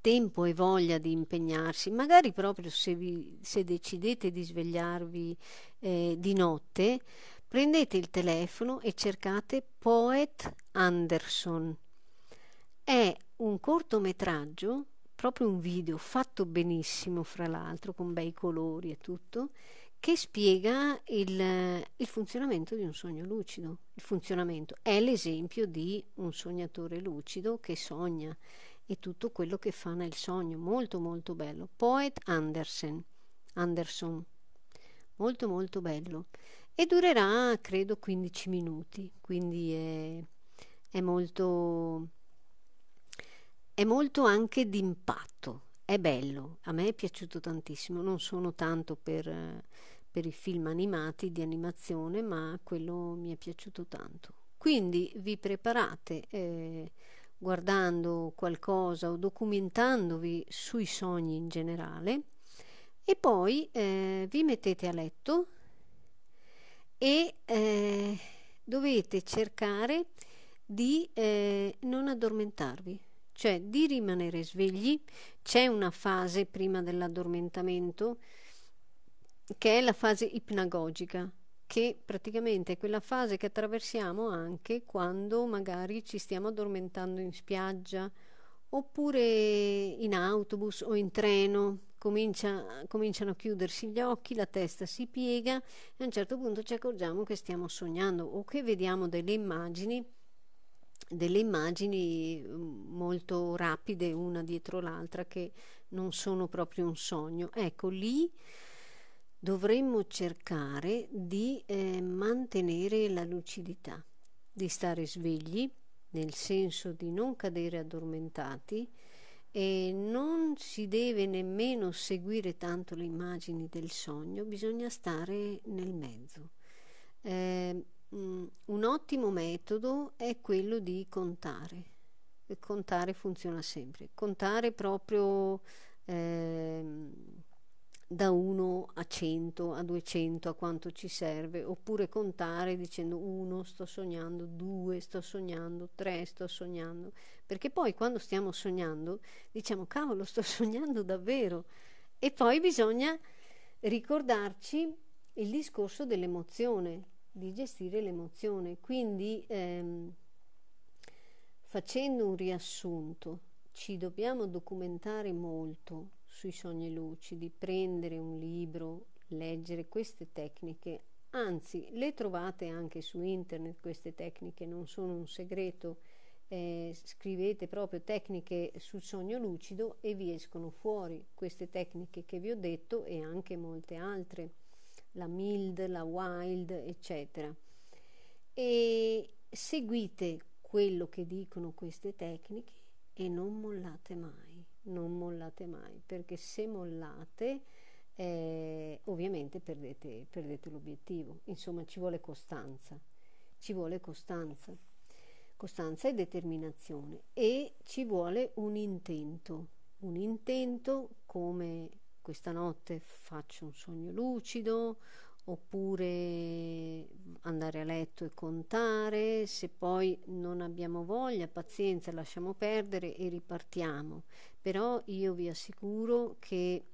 tempo e voglia di impegnarsi, magari proprio se, vi, se decidete di svegliarvi eh, di notte, prendete il telefono e cercate Poet Anderson. È un cortometraggio proprio un video fatto benissimo, fra l'altro, con bei colori e tutto, che spiega il, il funzionamento di un sogno lucido. Il funzionamento è l'esempio di un sognatore lucido che sogna e tutto quello che fa nel sogno, molto molto bello. Poet Andersen, Anderson, molto molto bello. E durerà credo 15 minuti, quindi è, è molto è molto anche d'impatto, è bello, a me è piaciuto tantissimo, non sono tanto per, per i film animati di animazione, ma quello mi è piaciuto tanto. Quindi vi preparate eh, guardando qualcosa o documentandovi sui sogni in generale e poi eh, vi mettete a letto e eh, dovete cercare di eh, non addormentarvi cioè di rimanere svegli. C'è una fase prima dell'addormentamento che è la fase ipnagogica, che praticamente è quella fase che attraversiamo anche quando magari ci stiamo addormentando in spiaggia oppure in autobus o in treno. Comincia, cominciano a chiudersi gli occhi, la testa si piega e a un certo punto ci accorgiamo che stiamo sognando o che vediamo delle immagini delle immagini mm, molto rapide una dietro l'altra che non sono proprio un sogno. Ecco, lì dovremmo cercare di eh, mantenere la lucidità, di stare svegli, nel senso di non cadere addormentati e non si deve nemmeno seguire tanto le immagini del sogno, bisogna stare nel mezzo. Eh, Mm, un ottimo metodo è quello di contare. E Contare funziona sempre. Contare proprio eh, da 1 a 100, a 200, a quanto ci serve, oppure contare dicendo 1 sto sognando, 2 sto sognando, 3 sto sognando, perché poi quando stiamo sognando diciamo cavolo sto sognando davvero e poi bisogna ricordarci il discorso dell'emozione di gestire l'emozione. Quindi ehm, facendo un riassunto, ci dobbiamo documentare molto sui sogni lucidi, prendere un libro, leggere queste tecniche, anzi le trovate anche su internet queste tecniche, non sono un segreto. Eh, scrivete proprio tecniche sul sogno lucido e vi escono fuori queste tecniche che vi ho detto e anche molte altre la Mild, la Wild, eccetera. E seguite quello che dicono queste tecniche e non mollate mai, non mollate mai, perché se mollate eh, ovviamente perdete, perdete l'obiettivo. Insomma, ci vuole costanza, ci vuole costanza costanza e determinazione e ci vuole un intento, un intento come questa notte faccio un sogno lucido oppure andare a letto e contare, se poi non abbiamo voglia, pazienza, lasciamo perdere e ripartiamo. Però io vi assicuro che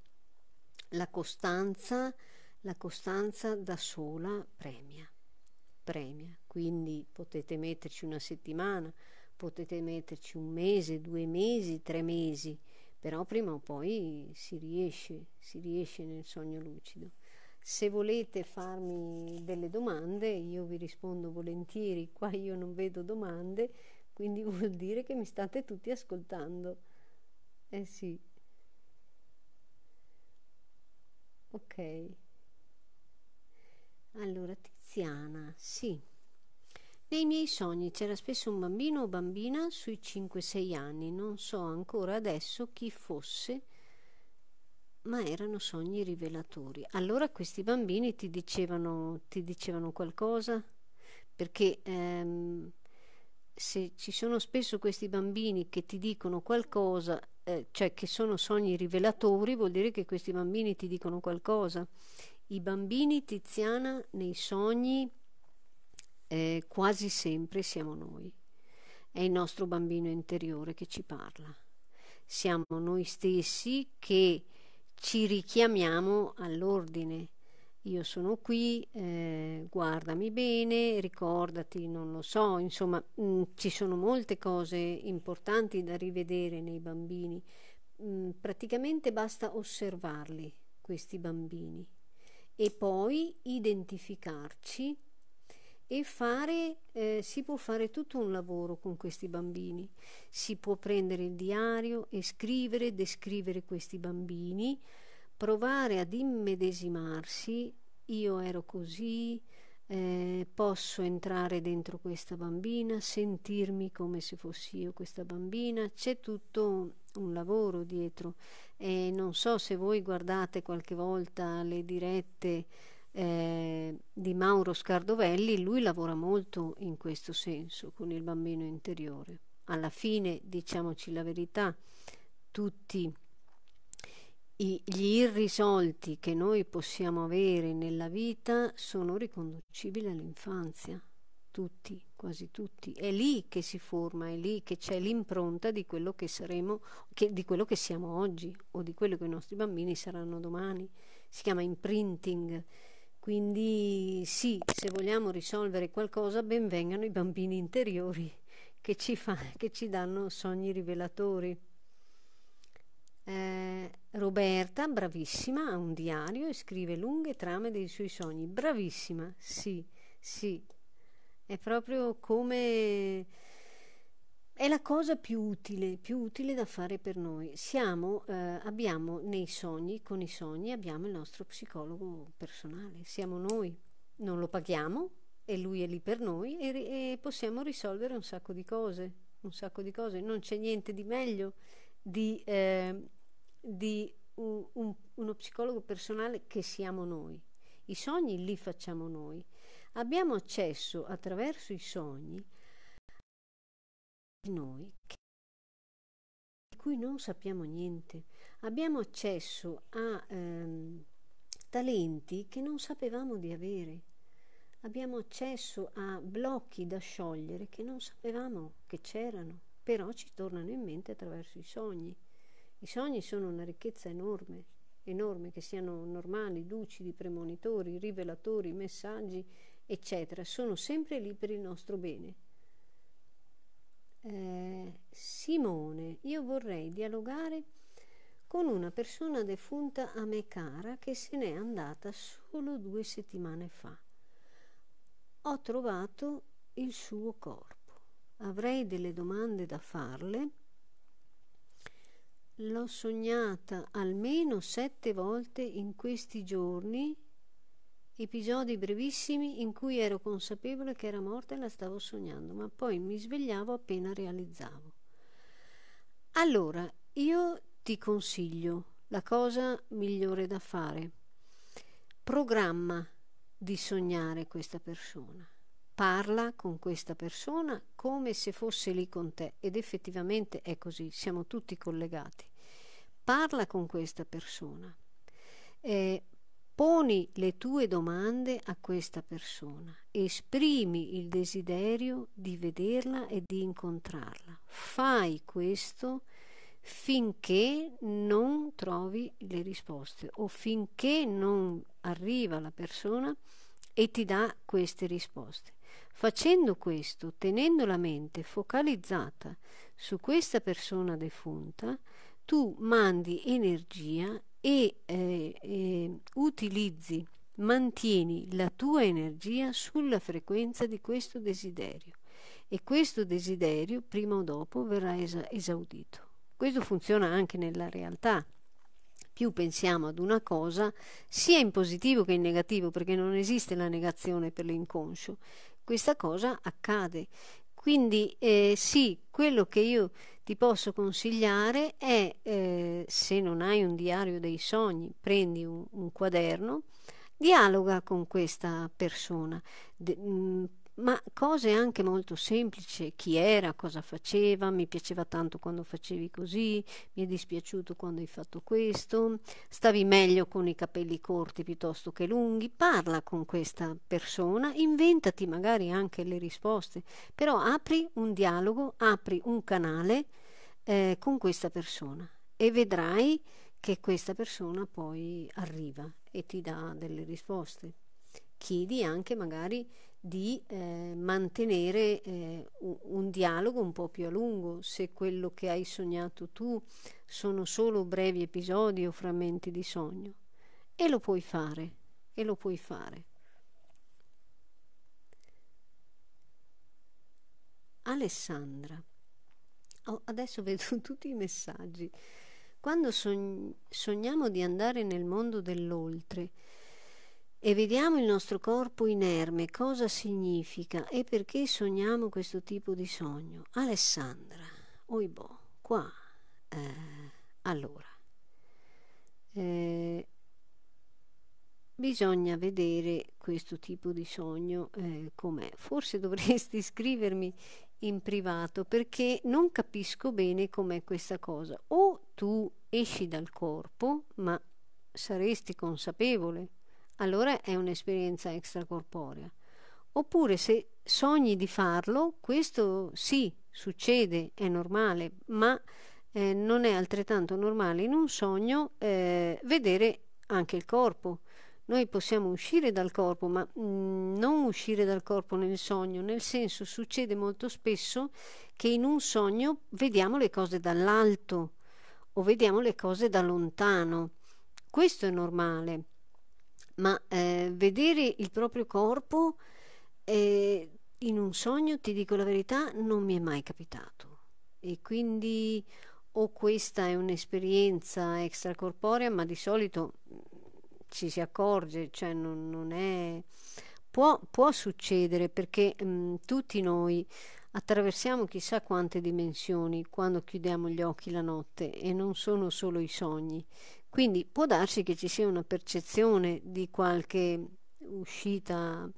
la costanza, la costanza da sola premia, premia. Quindi potete metterci una settimana, potete metterci un mese, due mesi, tre mesi però prima o poi si riesce, si riesce nel sogno lucido. Se volete farmi delle domande, io vi rispondo volentieri, qua io non vedo domande, quindi vuol dire che mi state tutti ascoltando. Eh sì. Ok. Allora, Tiziana, sì. Nei miei sogni c'era spesso un bambino o bambina sui 5-6 anni, non so ancora adesso chi fosse, ma erano sogni rivelatori. Allora questi bambini ti dicevano, ti dicevano qualcosa? Perché ehm, se ci sono spesso questi bambini che ti dicono qualcosa, eh, cioè che sono sogni rivelatori, vuol dire che questi bambini ti dicono qualcosa. I bambini Tiziana nei sogni eh, quasi sempre siamo noi. È il nostro bambino interiore che ci parla. Siamo noi stessi che ci richiamiamo all'ordine. Io sono qui, eh, guardami bene, ricordati, non lo so, insomma mh, mm, ci sono molte cose importanti da rivedere nei bambini. Mh, mm, praticamente basta osservarli, questi bambini, e poi identificarci e fare, eh, si può fare tutto un lavoro con questi bambini. Si può prendere il diario e scrivere, descrivere questi bambini, provare ad immedesimarsi, io ero così, eh, posso entrare dentro questa bambina, sentirmi come se fossi io questa bambina, c'è tutto un lavoro dietro e non so se voi guardate qualche volta le dirette eh, di Mauro Scardovelli, lui lavora molto in questo senso con il bambino interiore. Alla fine, diciamoci la verità, tutti i, gli irrisolti che noi possiamo avere nella vita sono riconducibili all'infanzia, tutti, quasi tutti. È lì che si forma, è lì che c'è l'impronta di quello che saremo, che, di quello che siamo oggi o di quello che i nostri bambini saranno domani. Si chiama imprinting quindi sì, se vogliamo risolvere qualcosa, benvengano i bambini interiori che ci, fa, che ci danno sogni rivelatori. Eh, Roberta, bravissima, ha un diario e scrive lunghe trame dei suoi sogni. Bravissima, sì, sì. È proprio come è la cosa più utile, più utile da fare per noi. Siamo, eh, abbiamo nei sogni, con i sogni abbiamo il nostro psicologo personale, siamo noi, non lo paghiamo e lui è lì per noi e, e possiamo risolvere un sacco di cose, un sacco di cose. Non c'è niente di meglio di, eh, di un, un, uno psicologo personale che siamo noi. I sogni li facciamo noi. Abbiamo accesso attraverso i sogni noi di cui non sappiamo niente. Abbiamo accesso a ehm, talenti che non sapevamo di avere. Abbiamo accesso a blocchi da sciogliere che non sapevamo che c'erano, però ci tornano in mente attraverso i sogni. I sogni sono una ricchezza enorme, enorme, che siano normali, lucidi, premonitori, rivelatori, messaggi, eccetera. Sono sempre lì per il nostro bene eh, Simone, io vorrei dialogare con una persona defunta a me cara che se n'è andata solo due settimane fa. Ho trovato il suo corpo. Avrei delle domande da farle. L'ho sognata almeno sette volte in questi giorni episodi brevissimi in cui ero consapevole che era morta e la stavo sognando, ma poi mi svegliavo appena realizzavo. Allora, io ti consiglio la cosa migliore da fare. Programma di sognare questa persona. Parla con questa persona come se fosse lì con te ed effettivamente è così, siamo tutti collegati. Parla con questa persona. Eh, Poni le tue domande a questa persona, esprimi il desiderio di vederla e di incontrarla. Fai questo finché non trovi le risposte o finché non arriva la persona e ti dà queste risposte. Facendo questo, tenendo la mente focalizzata su questa persona defunta, tu mandi energia e, eh, e utilizzi, mantieni la tua energia sulla frequenza di questo desiderio e questo desiderio prima o dopo verrà esa- esaudito. Questo funziona anche nella realtà. Più pensiamo ad una cosa, sia in positivo che in negativo, perché non esiste la negazione per l'inconscio, questa cosa accade. Quindi eh, sì, quello che io ti posso consigliare è, eh, se non hai un diario dei sogni, prendi un, un quaderno, dialoga con questa persona. De, mh, mm, ma cose anche molto semplici, chi era, cosa faceva, mi piaceva tanto quando facevi così, mi è dispiaciuto quando hai fatto questo, stavi meglio con i capelli corti piuttosto che lunghi, parla con questa persona, inventati magari anche le risposte, però apri un dialogo, apri un canale eh, con questa persona e vedrai che questa persona poi arriva e ti dà delle risposte. Chiedi anche magari di eh, mantenere eh, un dialogo un po' più a lungo, se quello che hai sognato tu sono solo brevi episodi o frammenti di sogno. E lo puoi fare, e lo puoi fare. Alessandra. Oh, adesso vedo tutti i messaggi. Quando sogn- sogniamo di andare nel mondo dell'oltre, e vediamo il nostro corpo inerme, cosa significa e perché sogniamo questo tipo di sogno. Alessandra, oibò, qua, eh, allora, eh, bisogna vedere questo tipo di sogno eh, com'è. Forse dovresti scrivermi in privato perché non capisco bene com'è questa cosa. O tu esci dal corpo, ma saresti consapevole allora è un'esperienza extracorporea. Oppure se sogni di farlo, questo sì, succede, è normale, ma eh, non è altrettanto normale in un sogno eh, vedere anche il corpo. Noi possiamo uscire dal corpo, ma mh, mm, non uscire dal corpo nel sogno, nel senso succede molto spesso che in un sogno vediamo le cose dall'alto o vediamo le cose da lontano. Questo è normale ma eh, vedere il proprio corpo eh, in un sogno, ti dico la verità, non mi è mai capitato. E quindi o questa è un'esperienza extracorporea, ma di solito mm, ci si accorge, cioè non, non è... Può, può, succedere perché mh, mm, tutti noi attraversiamo chissà quante dimensioni quando chiudiamo gli occhi la notte e non sono solo i sogni. Quindi può darsi che ci sia una percezione di qualche uscita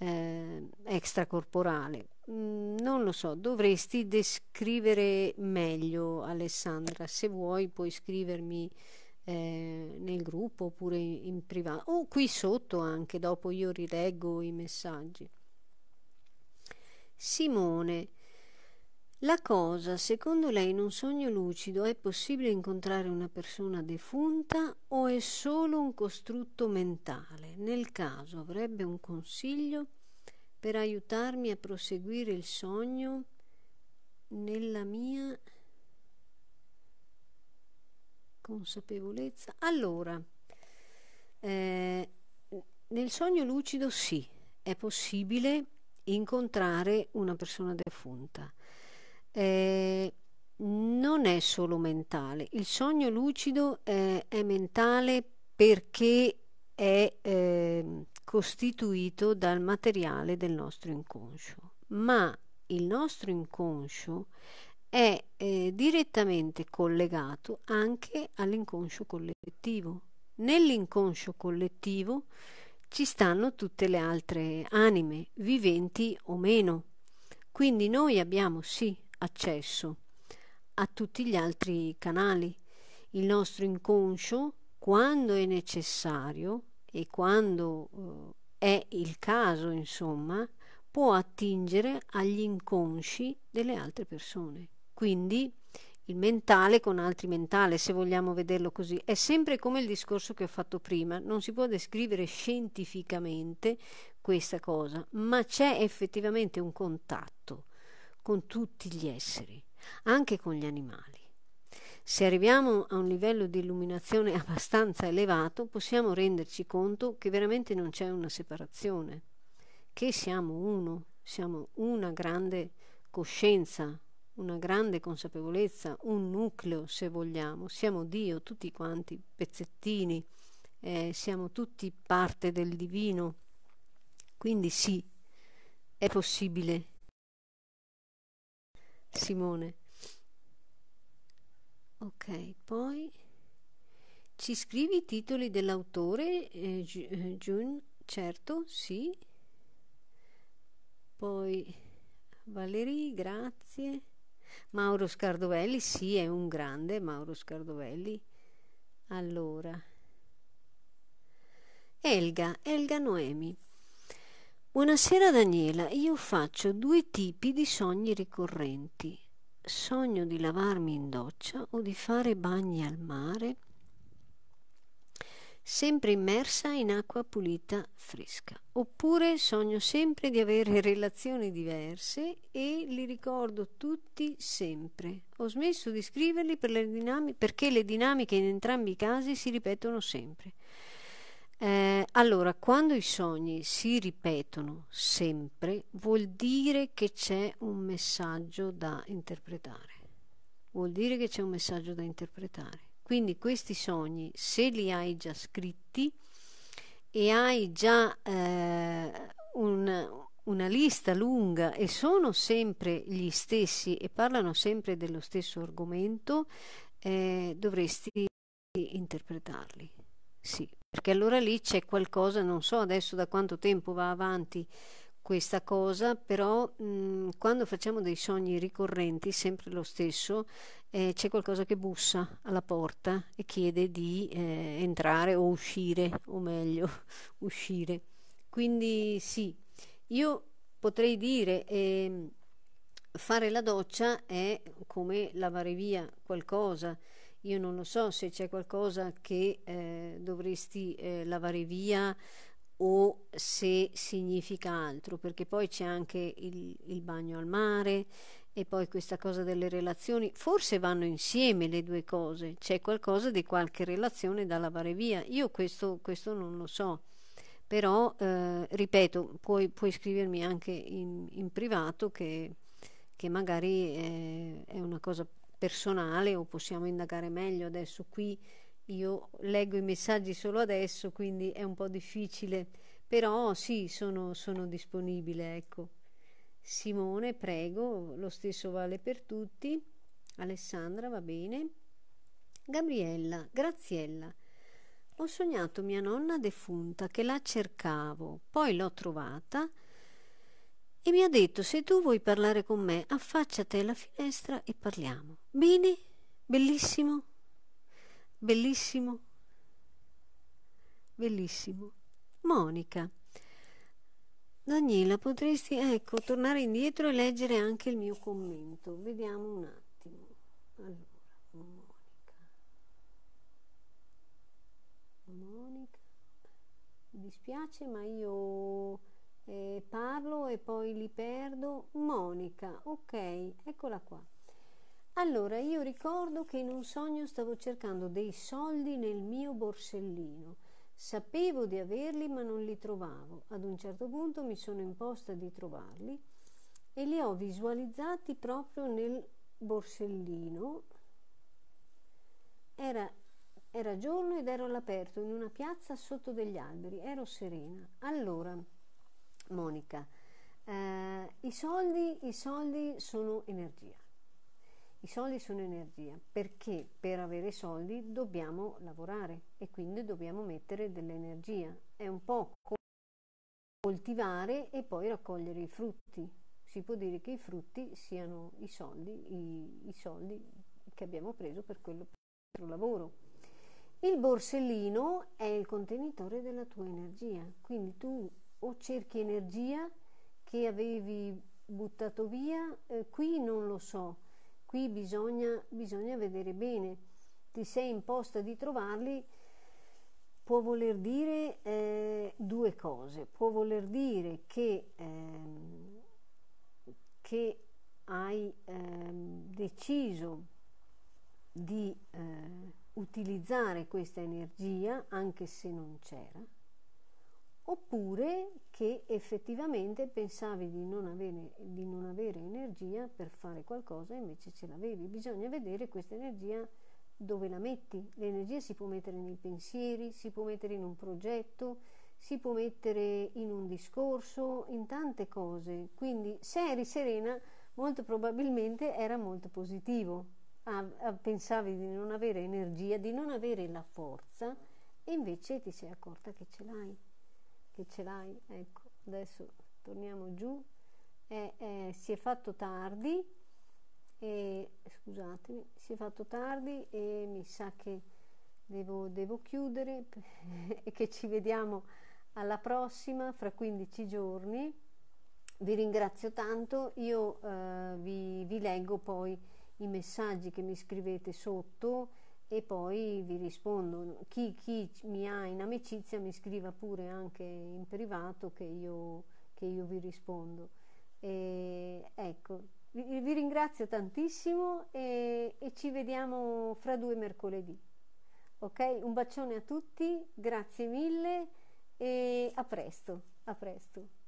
eh, extracorporale. Mm, non lo so, dovresti descrivere meglio Alessandra, se vuoi puoi scrivermi eh, nel gruppo oppure in privato o qui sotto anche, dopo io rileggo i messaggi. Simone, la cosa, secondo lei, in un sogno lucido è possibile incontrare una persona defunta o è solo un costrutto mentale? Nel caso avrebbe un consiglio per aiutarmi a proseguire il sogno nella mia consapevolezza? Allora, eh, nel sogno lucido sì, è possibile incontrare una persona defunta eh, non è solo mentale, il sogno lucido eh, è mentale perché è eh, costituito dal materiale del nostro inconscio, ma il nostro inconscio è eh, direttamente collegato anche all'inconscio collettivo. Nell'inconscio collettivo ci stanno tutte le altre anime, viventi o meno. Quindi noi abbiamo sì accesso a tutti gli altri canali. Il nostro inconscio, quando è necessario e quando eh, è il caso, insomma, può attingere agli inconsci delle altre persone. Quindi il mentale con altri mentali, se vogliamo vederlo così. È sempre come il discorso che ho fatto prima, non si può descrivere scientificamente questa cosa, ma c'è effettivamente un contatto con tutti gli esseri, anche con gli animali. Se arriviamo a un livello di illuminazione abbastanza elevato, possiamo renderci conto che veramente non c'è una separazione, che siamo uno, siamo una grande coscienza, una grande consapevolezza, un nucleo se vogliamo, siamo Dio tutti quanti pezzettini, eh, siamo tutti parte del divino, quindi sì, è possibile Simone ok poi ci scrivi i titoli dell'autore eh, eh June certo sì poi Valerie grazie Mauro Scardovelli sì è un grande Mauro Scardovelli allora Elga Elga Noemi Buonasera Daniela, io faccio due tipi di sogni ricorrenti. Sogno di lavarmi in doccia o di fare bagni al mare, sempre immersa in acqua pulita fresca. Oppure sogno sempre di avere relazioni diverse e li ricordo tutti sempre. Ho smesso di scriverli per le dinam- perché le dinamiche in entrambi i casi si ripetono sempre. Eh, allora, quando i sogni si ripetono sempre, vuol dire che c'è un messaggio da interpretare. Vuol dire che c'è un messaggio da interpretare. Quindi questi sogni, se li hai già scritti e hai già eh, un, una lista lunga e sono sempre gli stessi e parlano sempre dello stesso argomento, eh, dovresti interpretarli. Sì, perché allora lì c'è qualcosa, non so adesso da quanto tempo va avanti questa cosa, però mh, mm, quando facciamo dei sogni ricorrenti, sempre lo stesso, eh, c'è qualcosa che bussa alla porta e chiede di eh, entrare o uscire, o meglio, uscire. Quindi sì, io potrei dire... Eh, fare la doccia è come lavare via qualcosa, io non lo so se c'è qualcosa che eh, dovresti eh, lavare via o se significa altro, perché poi c'è anche il, il bagno al mare e poi questa cosa delle relazioni, forse vanno insieme le due cose, c'è qualcosa di qualche relazione da lavare via, io questo, questo non lo so, però eh, ripeto, puoi, puoi, scrivermi anche in, in privato che, che magari eh, è una cosa personale o possiamo indagare meglio adesso qui io leggo i messaggi solo adesso quindi è un po' difficile però sì sono, sono disponibile ecco Simone prego lo stesso vale per tutti Alessandra va bene Gabriella Graziella ho sognato mia nonna defunta che la cercavo, poi l'ho trovata e mi ha detto se tu vuoi parlare con me affacciati alla finestra e parliamo. Bene? Bellissimo? Bellissimo? Bellissimo. Monica. Daniela, potresti, ecco, tornare indietro e leggere anche il mio commento. Vediamo un attimo. Allora, Monica. Monica. Mi dispiace, ma io eh, parlo e poi li perdo. Monica, ok, eccola qua. Allora, io ricordo che in un sogno stavo cercando dei soldi nel mio borsellino. Sapevo di averli ma non li trovavo. Ad un certo punto mi sono imposta di trovarli e li ho visualizzati proprio nel borsellino. Era, era giorno ed ero all'aperto in una piazza sotto degli alberi. Ero serena. Allora, Monica, eh, i, soldi, i soldi sono energia. I soldi sono energia perché per avere soldi dobbiamo lavorare e quindi dobbiamo mettere dell'energia. È un po' come coltivare e poi raccogliere i frutti. Si può dire che i frutti siano i soldi, i, i soldi che abbiamo preso per quello per il lavoro. Il borsellino è il contenitore della tua energia, quindi tu o cerchi energia che avevi buttato via, eh, qui non lo so, qui bisogna, bisogna vedere bene, ti sei imposta di trovarli, può voler dire eh, due cose, può voler dire che, ehm, che hai ehm, deciso di eh, utilizzare questa energia anche se non c'era oppure che effettivamente pensavi di non, avere, di non avere energia per fare qualcosa e invece ce l'avevi. Bisogna vedere questa energia dove la metti. L'energia si può mettere nei pensieri, si può mettere in un progetto, si può mettere in un discorso, in tante cose. Quindi se eri serena, molto probabilmente era molto positivo. Ah, pensavi di non avere energia, di non avere la forza e invece ti sei accorta che ce l'hai che ce l'hai, ecco, adesso torniamo giù, eh, eh, si è fatto tardi, e, scusatemi, si è fatto tardi e mi sa che devo, devo chiudere e che ci vediamo alla prossima fra 15 giorni. Vi ringrazio tanto, io eh, vi, vi leggo poi i messaggi che mi scrivete sotto e poi vi rispondo. Chi, chi, mi ha in amicizia mi scriva pure anche in privato che io, che io vi rispondo. E, ecco, vi, vi, ringrazio tantissimo e, e ci vediamo fra due mercoledì. Ok? Un bacione a tutti, grazie mille e a presto, a presto.